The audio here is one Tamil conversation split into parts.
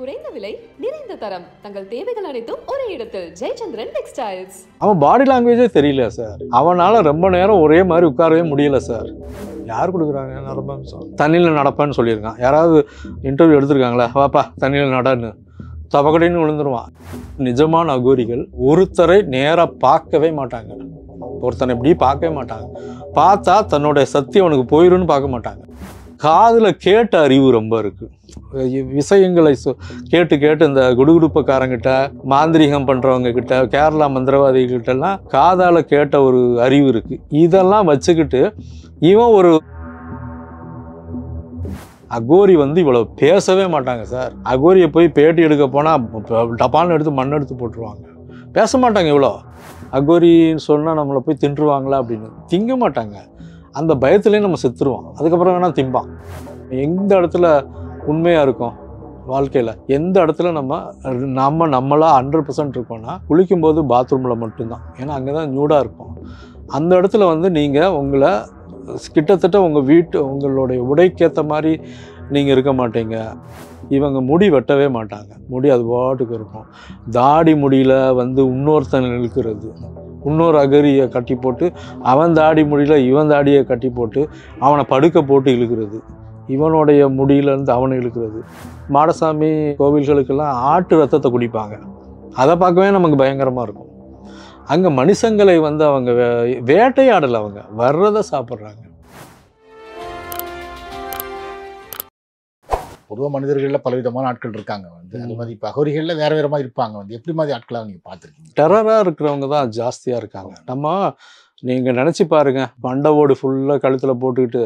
குறைந்த விலை நிறைந்த தரம் தங்கள் தேவைகள் அனைத்தும் ஒரே இடத்தில் ஜெயச்சந்திரன் டெக்ஸ்டைல்ஸ் அவன் பாடி லாங்குவேஜே தெரியல சார் அவனால ரொம்ப நேரம் ஒரே மாதிரி உட்காரவே முடியல சார் யார் கொடுக்குறாங்க நடப்பா தண்ணியில் நடப்பேன்னு சொல்லியிருக்கான் யாராவது இன்டர்வியூ எடுத்திருக்காங்களா வாப்பா தண்ணியில் நடன்னு தவக்கடின்னு விழுந்துருவான் நிஜமான அகோரிகள் ஒருத்தரை நேராக பார்க்கவே மாட்டாங்க ஒருத்தனை இப்படி பார்க்கவே மாட்டாங்க பார்த்தா தன்னுடைய சக்தி அவனுக்கு போயிடும்னு பார்க்க மாட்டாங்க காதில் கேட்ட அறிவு ரொம்ப இருக்குது விஷயங்களை சொ கேட்டு கேட்டு இந்த குடுகுடுப்பக்காரங்கிட்ட மாந்திரிகம் பண்ணுறவங்க கிட்ட கேரளா மந்திரவாதிகிட்டலாம் காதால் கேட்ட ஒரு அறிவு இருக்குது இதெல்லாம் வச்சுக்கிட்டு இவன் ஒரு அகோரி வந்து இவ்வளோ பேசவே மாட்டாங்க சார் அகோரியை போய் பேட்டி எடுக்க போனால் டப்பான் எடுத்து மண் எடுத்து போட்டுருவாங்க பேச மாட்டாங்க இவ்வளோ அகோரின்னு சொன்னால் நம்மளை போய் தின்றுவாங்களா அப்படின்னு திங்க மாட்டாங்க அந்த பயத்துலேயே நம்ம செத்துருவோம் அதுக்கப்புறம் வேணால் திம்பான் எந்த இடத்துல உண்மையாக இருக்கும் வாழ்க்கையில் எந்த இடத்துல நம்ம நம்ம நம்மளாக ஹண்ட்ரட் பர்சன்ட் இருக்கோம்னா குளிக்கும்போது பாத்ரூமில் மட்டும்தான் ஏன்னா அங்கே தான் நியூடாக இருக்கும் அந்த இடத்துல வந்து நீங்கள் உங்களை கிட்டத்தட்ட உங்கள் வீட்டு உங்களுடைய உடைக்கேற்ற மாதிரி நீங்கள் இருக்க மாட்டீங்க இவங்க முடி வெட்டவே மாட்டாங்க முடி அது பாட்டுக்கு இருக்கும் தாடி முடியில் வந்து இன்னொருத்தன் நிற்கிறது இன்னொரு அகரியை கட்டி போட்டு அவன் தாடி முடியில் இவன் தாடியை கட்டி போட்டு அவனை படுக்க போட்டு இழுக்கிறது இவனுடைய முடியிலேருந்து அவனை இழுக்கிறது மாடசாமி கோவில்களுக்கெல்லாம் ஆட்டு ரத்தத்தை குடிப்பாங்க அதை பார்க்கவே நமக்கு பயங்கரமாக இருக்கும் அங்கே மனுஷங்களை வந்து அவங்க வேட்டையாடலை அவங்க வர்றதை சாப்பிட்றாங்க பொதுவாக மனிதர்களில் பலவிதமான ஆட்கள் இருக்காங்க வந்து அது மாதிரி இப்போ அகோரிகளில் வேறு வேறு மாதிரி இருப்பாங்க வந்து எப்படி மாதிரி ஆட்களாக நீங்கள் பார்த்துருக்கீங்க டெரராக இருக்கிறவங்க தான் ஜாஸ்தியாக இருக்காங்க நம்ம நீங்கள் நினச்சி பாருங்க மண்டை ஓடு ஃபுல்லாக கழுத்தில் போட்டுக்கிட்டு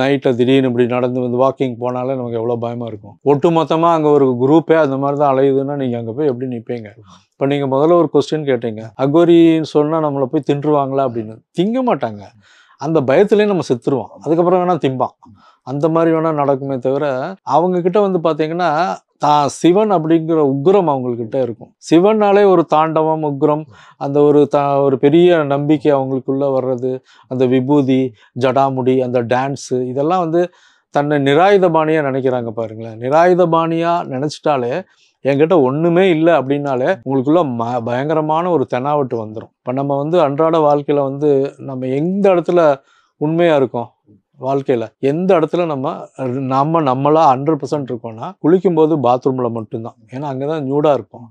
நைட்டில் திடீர்னு இப்படி நடந்து வந்து வாக்கிங் போனாலே நமக்கு எவ்வளோ பயமாக இருக்கும் ஒட்டு மொத்தமாக அங்கே ஒரு குரூப்பே அந்த மாதிரி தான் அலையுதுன்னா நீங்கள் அங்கே போய் எப்படி நிற்பீங்க இப்போ நீங்கள் முதல்ல ஒரு கொஸ்டின் கேட்டீங்க அகோரின்னு சொன்னால் நம்மளை போய் தின்றுவாங்களா அப்படின்னு திங்க மாட்டாங்க அந்த பயத்துலேயும் நம்ம செத்துருவோம் அதுக்கப்புறம் வேணால் திம்பான் அந்த மாதிரி வேணால் நடக்குமே தவிர அவங்க கிட்ட வந்து பார்த்தீங்கன்னா தான் சிவன் அப்படிங்கிற உக்ரம் அவங்கக்கிட்ட இருக்கும் சிவன்னாலே ஒரு தாண்டவம் உக்ரம் அந்த ஒரு த ஒரு பெரிய நம்பிக்கை அவங்களுக்குள்ளே வர்றது அந்த விபூதி ஜடாமுடி அந்த டான்ஸு இதெல்லாம் வந்து தன்னை நிராயுதபாணியாக நினைக்கிறாங்க பாருங்களேன் நிராயுதபாணியாக நினச்சிட்டாலே என்கிட்ட ஒன்றுமே இல்லை அப்படின்னாலே உங்களுக்குள்ள ம பயங்கரமான ஒரு தெனாவட்டு வந்துடும் இப்போ நம்ம வந்து அன்றாட வாழ்க்கையில் வந்து நம்ம எந்த இடத்துல உண்மையாக இருக்கோம் வாழ்க்கையில் எந்த இடத்துல நம்ம நம்ம நம்மளாக ஹண்ட்ரட் பர்சன்ட் இருக்கோம்னா குளிக்கும்போது பாத்ரூமில் மட்டும்தான் ஏன்னா அங்கே தான் நியூடாக இருக்கும்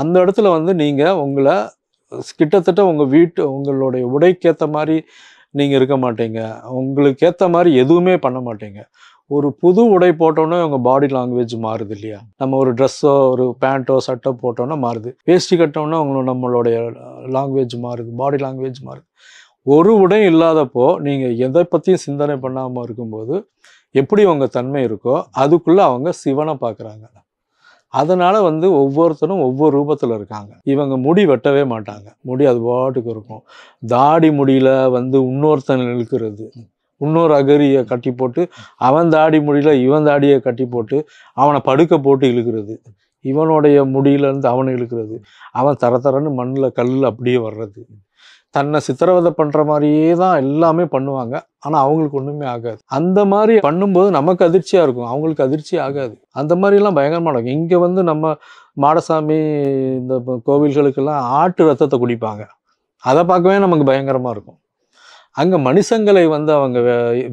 அந்த இடத்துல வந்து நீங்கள் உங்களை கிட்டத்தட்ட உங்கள் வீட்டு உங்களுடைய உடைக்கேற்ற மாதிரி நீங்கள் இருக்க மாட்டீங்க உங்களுக்கு ஏற்ற மாதிரி எதுவுமே பண்ண மாட்டீங்க ஒரு புது உடை போட்டோன்னே உங்கள் பாடி லாங்குவேஜ் மாறுது இல்லையா நம்ம ஒரு ட்ரெஸ்ஸோ ஒரு பேண்ட்டோ சட்டோ போட்டோன்னா மாறுது வேஷ்டி கட்டோன்னா உங்களோட நம்மளுடைய லாங்குவேஜ் மாறுது பாடி லாங்குவேஜ் மாறுது ஒரு உடையும் இல்லாதப்போ நீங்கள் எதை பற்றியும் சிந்தனை பண்ணாமல் இருக்கும்போது எப்படி அவங்க தன்மை இருக்கோ அதுக்குள்ளே அவங்க சிவனை பார்க்குறாங்க அதனால் வந்து ஒவ்வொருத்தரும் ஒவ்வொரு ரூபத்தில் இருக்காங்க இவங்க முடி வெட்டவே மாட்டாங்க முடி அது பாட்டுக்கு இருக்கும் தாடி முடியில் வந்து இன்னொருத்தன் இழுக்கிறது இன்னொரு அகரியை கட்டி போட்டு அவன் தாடி முடியில் இவன் தாடியை கட்டி போட்டு அவனை படுக்க போட்டு இழுக்கிறது இவனுடைய முடியிலேருந்து அவனை இழுக்கிறது அவன் தர தரன்னு மண்ணில் கல்லில் அப்படியே வர்றது தன்னை சித்திரவதை பண்ற மாதிரியே தான் எல்லாமே பண்ணுவாங்க ஆனா அவங்களுக்கு ஒண்ணுமே ஆகாது அந்த மாதிரி பண்ணும்போது நமக்கு அதிர்ச்சியா இருக்கும் அவங்களுக்கு அதிர்ச்சி ஆகாது அந்த மாதிரி எல்லாம் பயங்கரமா இருக்கும் இங்க வந்து நம்ம மாடசாமி இந்த கோவில்களுக்கெல்லாம் ஆட்டு ரத்தத்தை குடிப்பாங்க அதை பார்க்கவே நமக்கு பயங்கரமா இருக்கும் அங்கே மனுஷங்களை வந்து அவங்க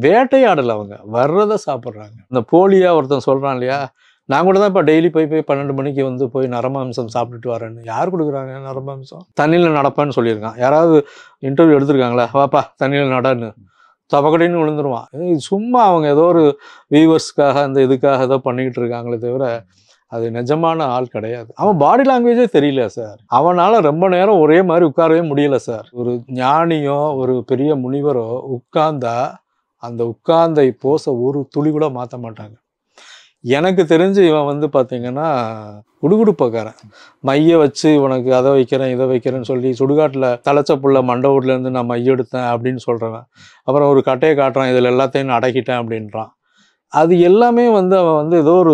வேட்டையாடலை அவங்க வர்றதை சாப்பிட்றாங்க இந்த போலியாக ஒருத்தன் சொல்கிறான் இல்லையா நான் கூட தான் இப்போ டெய்லி போய் போய் பன்னெண்டு மணிக்கு வந்து போய் நரமாம்சம் சாப்பிட்டுட்டு வரேன்னு யார் கொடுக்குறாங்க நரமாம்சம் தண்ணியில் நடப்பேன்னு சொல்லியிருக்கான் யாராவது இன்டர்வியூ எடுத்திருக்காங்களா வாப்பா தண்ணியில் நடன்னு தப்பக்கடின்னு விழுந்துருவான் சும்மா அவங்க ஏதோ ஒரு வியூவர்ஸ்க்காக அந்த இதுக்காக ஏதோ பண்ணிக்கிட்டு இருக்காங்களே தவிர அது நிஜமான ஆள் கிடையாது அவன் பாடி லாங்குவேஜே தெரியல சார் அவனால் ரொம்ப நேரம் ஒரே மாதிரி உட்காரவே முடியல சார் ஒரு ஞானியோ ஒரு பெரிய முனிவரோ உட்கார்ந்தா அந்த உட்கார்ந்த போச ஒரு துளி கூட மாற்ற மாட்டாங்க எனக்கு தெரிஞ்சு இவன் வந்து பார்த்தீங்கன்னா குடுகுடுப்பக்காரன் மைய வச்சு உனக்கு அதை வைக்கிறேன் இதை வைக்கிறேன்னு சொல்லி சுடுகாட்டில் தலைச்சப்புள்ள மண்டபூட்லேருந்து நான் மைய எடுத்தேன் அப்படின்னு சொல்கிறவன் அப்புறம் ஒரு கட்டையை காட்டுறான் இதில் எல்லாத்தையும் அடக்கிட்டேன் அப்படின்றான் அது எல்லாமே வந்து அவன் வந்து ஏதோ ஒரு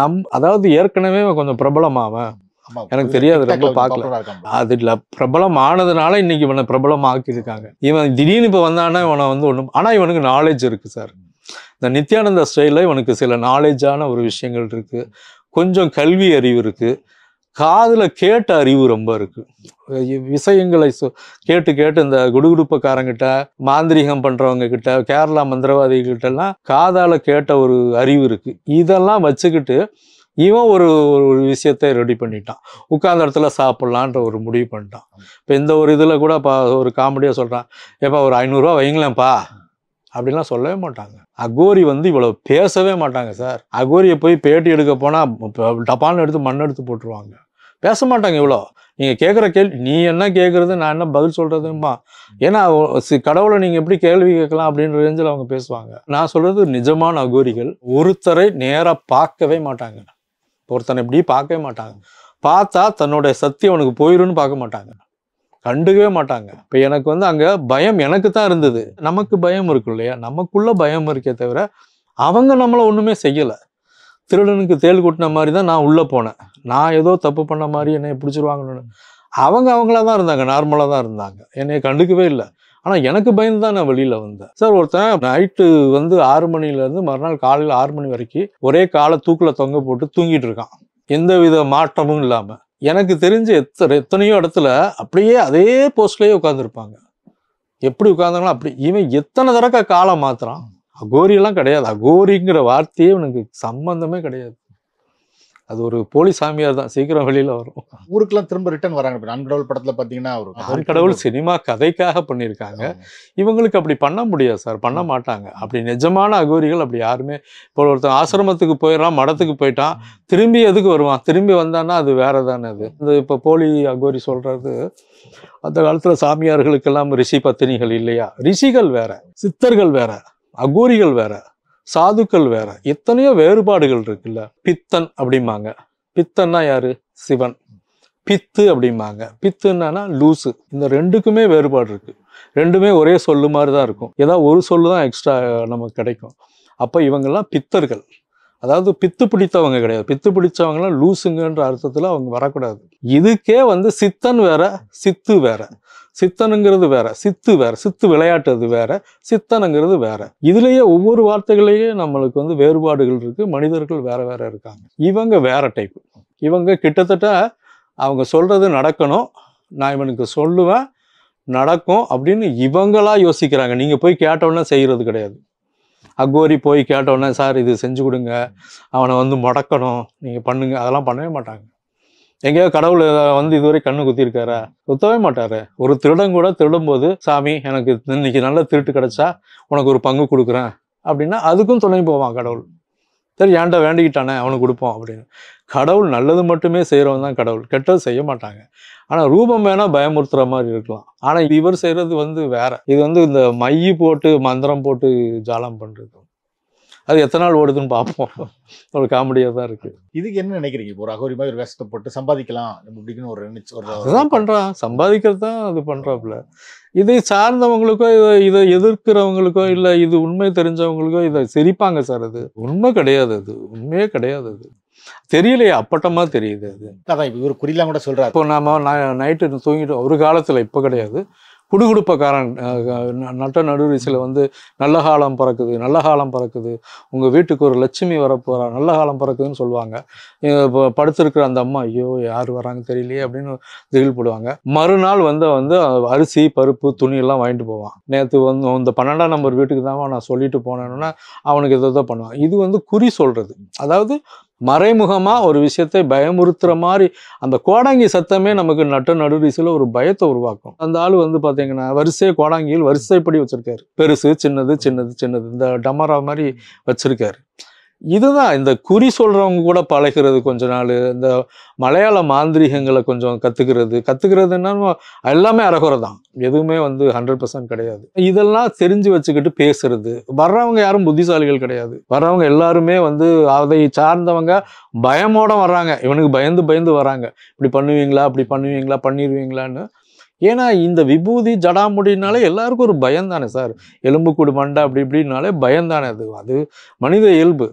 நம் அதாவது ஏற்கனவே கொஞ்சம் பிரபலமாவன் எனக்கு தெரியாது ரொம்ப பார்க்கல இல்லை பிரபலம் ஆனதுனால இன்னைக்கு இவனை பிரபலம் ஆக்கியிருக்காங்க இவன் திடீர்னு இப்போ வந்தானா இவனை வந்து ஒன்று ஆனால் இவனுக்கு நாலேஜ் இருக்கு சார் இந்த நித்யானந்த ஸ்டைலில் இவனுக்கு சில நாலேஜான ஒரு விஷயங்கள் இருக்குது கொஞ்சம் கல்வி அறிவு இருக்குது காதில் கேட்ட அறிவு ரொம்ப இருக்குது விஷயங்களை கேட்டு கேட்டு இந்த குடுகுடுப்பக்காரங்கிட்ட மாந்திரிகம் பண்ணுறவங்க கிட்ட கேரளா மந்திரவாதிகிட்டலாம் காதால் கேட்ட ஒரு அறிவு இருக்குது இதெல்லாம் வச்சுக்கிட்டு இவன் ஒரு ஒரு விஷயத்தை ரெடி பண்ணிட்டான் உட்கார்ந்த இடத்துல சாப்பிட்லான்ற ஒரு முடிவு பண்ணிட்டான் இப்போ இந்த ஒரு இதில் கூட ஒரு காமெடியாக சொல்கிறான் ஏப்பா ஒரு ஐநூறுரூவா வைங்களேன்ப்பா அப்படின்லாம் சொல்லவே மாட்டாங்க அகோரி வந்து இவ்வளோ பேசவே மாட்டாங்க சார் அகோரியை போய் பேட்டி எடுக்க போனால் டப்பான்னு எடுத்து மண் எடுத்து போட்டுருவாங்க பேச மாட்டாங்க இவ்வளோ நீங்கள் கேட்குற கேள்வி நீ என்ன கேட்குறது நான் என்ன பதில் சொல்கிறதும்மா ஏன்னா கடவுளை நீங்கள் எப்படி கேள்வி கேட்கலாம் அப்படின்ற ரேஞ்சில் அவங்க பேசுவாங்க நான் சொல்கிறது நிஜமான அகோரிகள் ஒருத்தரை நேராக பார்க்கவே மாட்டாங்க ஒருத்தனை இப்படி பார்க்கவே மாட்டாங்க பார்த்தா தன்னுடைய சக்தி அவனுக்கு போயிடும்னு பார்க்க மாட்டாங்க கண்டுக்கவே மாட்டாங்க இப்போ எனக்கு வந்து அங்கே பயம் எனக்கு தான் இருந்தது நமக்கு பயம் இருக்கும் இல்லையா நமக்குள்ள பயம் இருக்கே தவிர அவங்க நம்மளை ஒன்றுமே செய்யலை திருடனுக்கு தேள் கொட்டின மாதிரி தான் நான் உள்ளே போனேன் நான் ஏதோ தப்பு பண்ண மாதிரி என்னை பிடிச்சிருவாங்கன்னு அவங்க அவங்களா தான் இருந்தாங்க நார்மலாக தான் இருந்தாங்க என்னையை கண்டுக்கவே இல்லை ஆனால் எனக்கு பயந்து தான் நான் வெளியில் வந்தேன் சார் ஒருத்தன் நைட்டு வந்து ஆறு மணிலேருந்து மறுநாள் காலையில் ஆறு மணி வரைக்கும் ஒரே காலை தூக்கில் தொங்க போட்டு தூங்கிட்டு இருக்கான் எந்த வித மாற்றமும் இல்லாமல் எனக்கு தெரிஞ்ச எத்தனை எத்தனையோ இடத்துல அப்படியே அதே போஸ்ட்லேயே உட்காந்துருப்பாங்க எப்படி உட்காந்தாங்களோ அப்படி இவன் எத்தனை தடக்கா காலம் மாத்திரம் அகோரியெல்லாம் கிடையாது அகோரிங்கிற வார்த்தையே இவனுக்கு சம்பந்தமே கிடையாது அது ஒரு போலி சாமியார் தான் சீக்கிரம் வெளியில் வரும் ஊருக்குலாம் திரும்ப ரிட்டர்ன் வராங்க நான்கடவுள் படத்தில் பார்த்தீங்கன்னா அவர் நான்கடவுள் சினிமா கதைக்காக பண்ணியிருக்காங்க இவங்களுக்கு அப்படி பண்ண முடியாது சார் பண்ண மாட்டாங்க அப்படி நிஜமான அகோரிகள் அப்படி யாருமே இப்போ ஒருத்தன் ஆசிரமத்துக்கு போயிடலாம் மடத்துக்கு போயிட்டான் திரும்பி எதுக்கு வருவான் திரும்பி வந்தான்னா அது வேற தானே அது இந்த இப்போ போலி அகோரி சொல்கிறது அந்த காலத்தில் சாமியார்களுக்கெல்லாம் ரிஷி பத்தினிகள் இல்லையா ரிஷிகள் வேற சித்தர்கள் வேற அகோரிகள் வேற சாதுக்கள் வேற எத்தனையோ வேறுபாடுகள் இருக்குல்ல பித்தன் அப்படிம்பாங்க பித்தன்னா யாரு சிவன் பித்து அப்படிம்பாங்க பித்துன்னா லூசு இந்த ரெண்டுக்குமே வேறுபாடு இருக்கு ரெண்டுமே ஒரே சொல்லு மாதிரி தான் இருக்கும் ஏதாவது ஒரு சொல்லு தான் எக்ஸ்ட்ரா நமக்கு கிடைக்கும் அப்போ இவங்கெல்லாம் பித்தர்கள் அதாவது பித்து பிடித்தவங்க கிடையாது பித்து பிடிச்சவங்களாம் லூசுங்கன்ற அர்த்தத்தில் அவங்க வரக்கூடாது இதுக்கே வந்து சித்தன் வேற சித்து வேற சித்தனுங்கிறது வேற சித்து வேற சித்து விளையாட்டு அது வேற சித்தனுங்கிறது வேற இதுலயே ஒவ்வொரு வார்த்தைகளையே நம்மளுக்கு வந்து வேறுபாடுகள் இருக்கு மனிதர்கள் வேற வேற இருக்காங்க இவங்க வேற டைப் இவங்க கிட்டத்தட்ட அவங்க சொல்றது நடக்கணும் நான் இவனுக்கு சொல்லுவேன் நடக்கும் அப்படின்னு இவங்களா யோசிக்கிறாங்க நீங்க போய் கேட்டவுடனே செய்யறது கிடையாது அகோரி போய் கேட்டவுடனே சார் இது செஞ்சு கொடுங்க அவனை வந்து முடக்கணும் நீங்கள் பண்ணுங்க அதெல்லாம் பண்ணவே மாட்டாங்க எங்கேயோ கடவுள் வந்து இதுவரை கண்ணு குத்திருக்காரா குத்தவே மாட்டாரு ஒரு திருடன் கூட திருடும் போது சாமி எனக்கு இன்னைக்கு நல்ல திருட்டு கிடைச்சா உனக்கு ஒரு பங்கு கொடுக்குறேன் அப்படின்னா அதுக்கும் துணை போவான் கடவுள் சரி ஏன்டா வேண்டிக்கிட்டானே அவனுக்கு கொடுப்போம் அப்படின்னு கடவுள் நல்லது மட்டுமே செய்கிறவன் தான் கடவுள் கெட்டது செய்ய மாட்டாங்க ஆனால் ரூபம் வேணால் பயமுறுத்துகிற மாதிரி இருக்கலாம் ஆனால் இவர் செய்கிறது வந்து வேற இது வந்து இந்த மைய போட்டு மந்திரம் போட்டு ஜாலம் பண்ணுறது அது எத்தனை நாள் ஓடுதுன்னு பார்ப்போம் ஒரு காமெடியாக தான் இருக்குது இதுக்கு என்ன நினைக்கிறீங்க இப்போ ஒரு அகோரி மாதிரி ஒரு கஷ்டப்பட்டு சம்பாதிக்கலாம் நம்ம இப்படின்னு ஒரு நினைச்சு ஒரு அதுதான் பண்ணுறான் சம்பாதிக்கிறது தான் அது பண்ணுறாப்புல இதை சார்ந்தவங்களுக்கோ இதை இதை எதிர்க்கிறவங்களுக்கோ இல்லை இது உண்மை தெரிஞ்சவங்களுக்கோ இதை சிரிப்பாங்க சார் அது உண்மை கிடையாது அது உண்மையே கிடையாது அது தெரியலையே அப்பட்டமாக தெரியுது அது இப்போ இவர் குறிலாம் கூட சொல்கிறார் இப்போ நாம நைட்டு தூங்கிட்டு ஒரு காலத்தில் இப்போ கிடையாது குடுகுடுப்பக்காரன் நட்ட நடுவரிசையில் வந்து நல்ல காலம் பறக்குது நல்ல காலம் பறக்குது உங்கள் வீட்டுக்கு ஒரு லட்சுமி வரப்போகிறா நல்ல காலம் பறக்குதுன்னு சொல்லுவாங்க இப்போ படுத்துருக்கிற அந்த அம்மா ஐயோ யார் வராங்க தெரியலையே அப்படின்னு திகில் போடுவாங்க மறுநாள் வந்து வந்து அரிசி பருப்பு துணியெல்லாம் வாங்கிட்டு போவான் நேற்று வந்து இந்த பன்னெண்டாம் நம்பர் வீட்டுக்கு தான் நான் சொல்லிட்டு போனேன்னா அவனுக்கு எதோ பண்ணுவான் இது வந்து குறி சொல்கிறது அதாவது மறைமுகமாக ஒரு விஷயத்தை பயமுறுத்துகிற மாதிரி அந்த கோடாங்கி சத்தமே நமக்கு நட்ட நடுரிசையில் ஒரு பயத்தை உருவாக்கும் அந்த ஆள் வந்து பார்த்தீங்கன்னா வரிசை கோடாங்கியில் வரிசைப்படி வச்சுருக்காரு பெருசு சின்னது சின்னது சின்னது இந்த டமரா மாதிரி வச்சுருக்காரு இதுதான் இந்த குறி சொல்கிறவங்க கூட பழகிறது கொஞ்ச நாள் இந்த மலையாள மாந்திரிகங்களை கொஞ்சம் கற்றுக்கிறது கற்றுக்கிறதுன்னா எல்லாமே அறகுறை தான் எதுவுமே வந்து ஹண்ட்ரட் பர்சன்ட் கிடையாது இதெல்லாம் தெரிஞ்சு வச்சுக்கிட்டு பேசுறது வர்றவங்க யாரும் புத்திசாலிகள் கிடையாது வர்றவங்க எல்லாருமே வந்து அதை சார்ந்தவங்க பயமோட வர்றாங்க இவனுக்கு பயந்து பயந்து வராங்க இப்படி பண்ணுவீங்களா அப்படி பண்ணுவீங்களா பண்ணிடுவீங்களான்னு ஏன்னா இந்த விபூதி ஜடாமுடினாலே எல்லாருக்கும் ஒரு பயம் தானே சார் எலும்புக்கூடு மண்டை அப்படி இப்படின்னாலே பயம் தானே அது அது மனித இயல்பு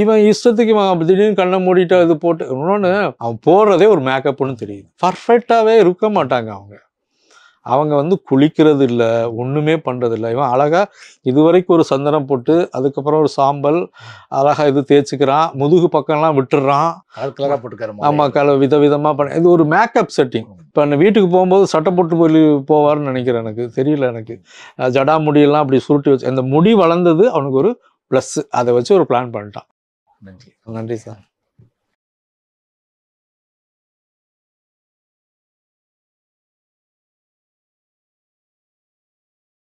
இவன் இஷ்டத்துக்கு இவன் திடீர்னு கண்ணை மூடிட்டு அது போட்டு இன்னொன்று அவன் போடுறதே ஒரு மேக்கப்னு தெரியுது பர்ஃபெக்டாகவே இருக்க மாட்டாங்க அவங்க அவங்க வந்து குளிக்கிறது இல்லை ஒன்றுமே பண்ணுறது இல்லை இவன் அழகாக இதுவரைக்கும் ஒரு சந்தனம் போட்டு அதுக்கப்புறம் ஒரு சாம்பல் அழகாக இது தேய்ச்சிக்கிறான் முதுகு பக்கம்லாம் விட்டுடுறான் கலராக போட்டுக்கிறான் ஆமாம் கல விதவிதமாக பண்ண இது ஒரு மேக்கப் செட்டிங் இப்போ அந்த வீட்டுக்கு போகும்போது சட்டை போட்டு போய் போவார்னு நினைக்கிறேன் எனக்கு தெரியல எனக்கு ஜடா முடியெல்லாம் அப்படி சுருட்டி வச்சு அந்த முடி வளர்ந்தது அவனுக்கு ஒரு ப்ளஸ்ஸு அதை வச்சு ஒரு பிளான் பண்ணிட்டான் 题。的，能这次。